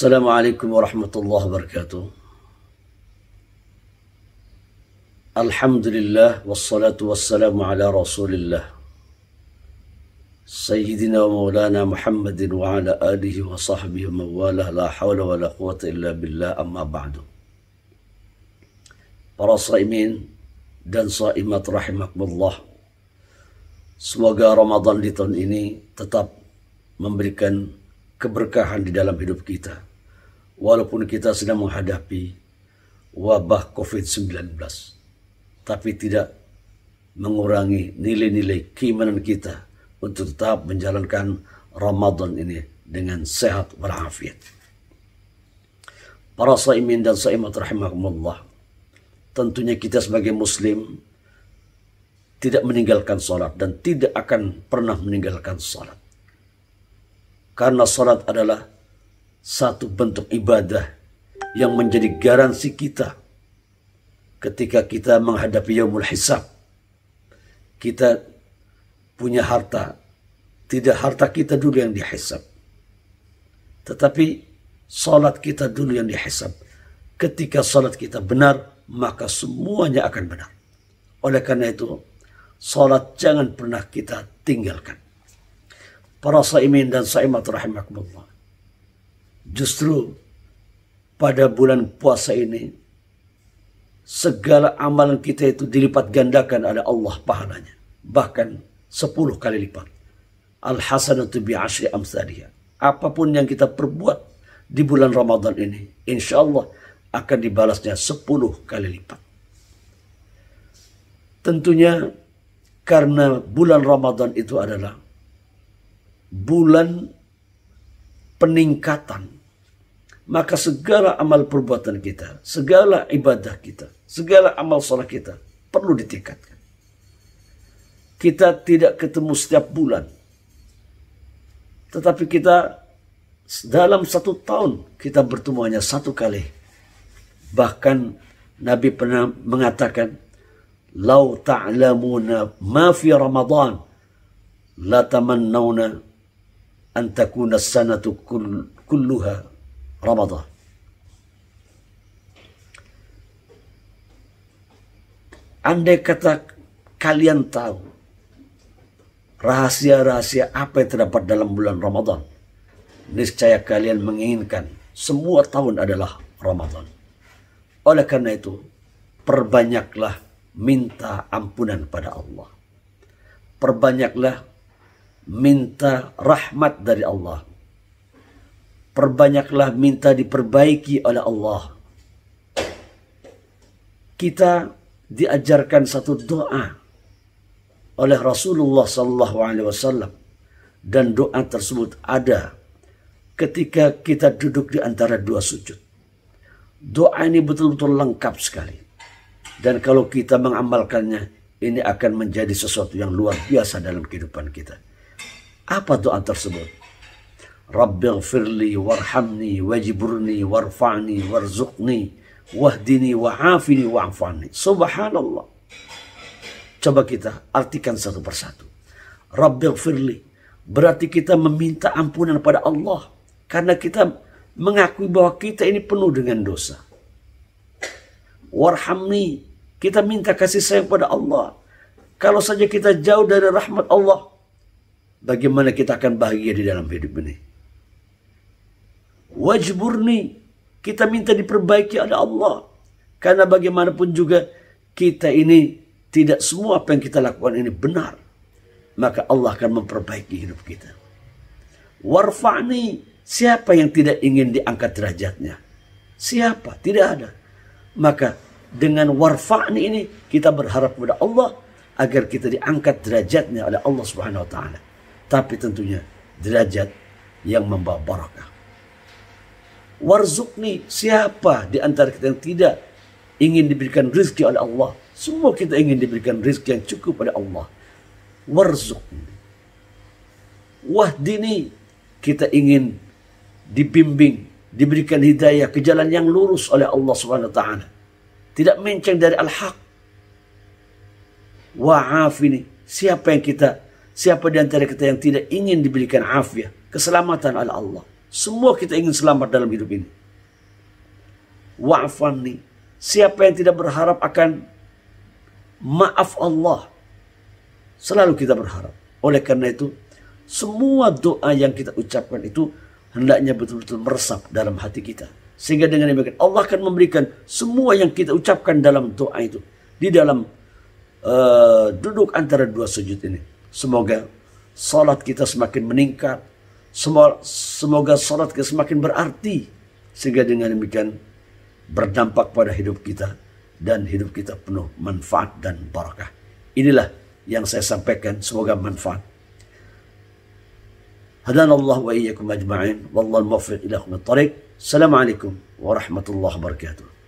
السلام عليكم ورحمة الله وبركاته الحمد لله والصلاة والسلام على رسول الله سيدنا ومولانا محمد وعلى آله وصحبه ومواله لا حول ولا قوة إلا بالله أما بعد para saimin dan saimat rahimakumullah. Semoga Ramadan di tahun ini tetap memberikan keberkahan di dalam hidup kita walaupun kita sedang menghadapi wabah COVID-19, tapi tidak mengurangi nilai-nilai keimanan kita untuk tetap menjalankan Ramadan ini dengan sehat walafiat. Para saimin dan saimat rahimahumullah, tentunya kita sebagai muslim tidak meninggalkan sholat dan tidak akan pernah meninggalkan sholat. Karena sholat adalah satu bentuk ibadah yang menjadi garansi kita ketika kita menghadapi yaumul hisab. Kita punya harta, tidak harta kita dulu yang dihisab. Tetapi salat kita dulu yang dihisab. Ketika salat kita benar, maka semuanya akan benar. Oleh karena itu, salat jangan pernah kita tinggalkan. Para saimin dan saimat rahimakumullah Justru pada bulan puasa ini segala amalan kita itu dilipat gandakan oleh Allah pahalanya. Bahkan sepuluh kali lipat. Al-hasanatu asri amsalia Apapun yang kita perbuat di bulan Ramadan ini, insyaallah akan dibalasnya sepuluh kali lipat. Tentunya karena bulan Ramadan itu adalah bulan peningkatan maka segala amal perbuatan kita, segala ibadah kita, segala amal sholat kita perlu ditingkatkan. Kita tidak ketemu setiap bulan. Tetapi kita dalam satu tahun kita bertemu hanya satu kali. Bahkan Nabi pernah mengatakan, "Lau ta'lamuna ma fi Ramadan, la tamannauna an takuna sanatu kulluha ربضة Andai kata kalian tahu rahasia-rahasia apa yang terdapat dalam bulan Ramadan, niscaya kalian menginginkan semua tahun adalah Ramadan. Oleh karena itu, perbanyaklah minta ampunan pada Allah. Perbanyaklah minta rahmat dari Allah Perbanyaklah minta diperbaiki oleh Allah. Kita diajarkan satu doa oleh Rasulullah Sallallahu Alaihi Wasallam dan doa tersebut ada ketika kita duduk di antara dua sujud. Doa ini betul-betul lengkap sekali. Dan kalau kita mengamalkannya, ini akan menjadi sesuatu yang luar biasa dalam kehidupan kita. Apa doa tersebut? رب اغفر لي وارحمني واجبرني وارفعني وارزقني wahdini wa'afini wa'afani. Subhanallah. Coba kita artikan satu persatu. Rabbil firli. Berarti kita meminta ampunan pada Allah. Karena kita mengakui bahwa kita ini penuh dengan dosa. Warhamni. Kita minta kasih sayang pada Allah. Kalau saja kita jauh dari rahmat Allah. Bagaimana kita akan bahagia di dalam hidup ini? Wajburni. Kita minta diperbaiki oleh Allah. Karena bagaimanapun juga kita ini tidak semua apa yang kita lakukan ini benar. Maka Allah akan memperbaiki hidup kita. Warfa'ni. Siapa yang tidak ingin diangkat derajatnya? Siapa? Tidak ada. Maka dengan warfa'ni ini kita berharap kepada Allah agar kita diangkat derajatnya oleh Allah Subhanahu wa taala. Tapi tentunya derajat yang membawa barakah. Warzukni siapa di antara kita yang tidak ingin diberikan rizki oleh Allah. Semua kita ingin diberikan rizki yang cukup oleh Allah. Warzukni. Wahdini kita ingin dibimbing, diberikan hidayah ke jalan yang lurus oleh Allah Subhanahu wa taala. Tidak menceng dari al-haq. Wa'afini. Siapa yang kita siapa di antara kita yang tidak ingin diberikan afiah, keselamatan oleh Allah. Semua kita ingin selamat dalam hidup ini. Wa'afani. Siapa yang tidak berharap akan maaf Allah. Selalu kita berharap. Oleh karena itu, semua doa yang kita ucapkan itu hendaknya betul-betul meresap dalam hati kita. Sehingga dengan demikian Allah akan memberikan semua yang kita ucapkan dalam doa itu. Di dalam uh, duduk antara dua sujud ini. Semoga salat kita semakin meningkat, Semoga sholat kita semakin berarti. Sehingga dengan demikian berdampak pada hidup kita. Dan hidup kita penuh manfaat dan barakah. Inilah yang saya sampaikan. Semoga manfaat. Hadan Allah wa iyyakum ajma'in الموفق إلى أقوم الطريق warahmatullahi wabarakatuh.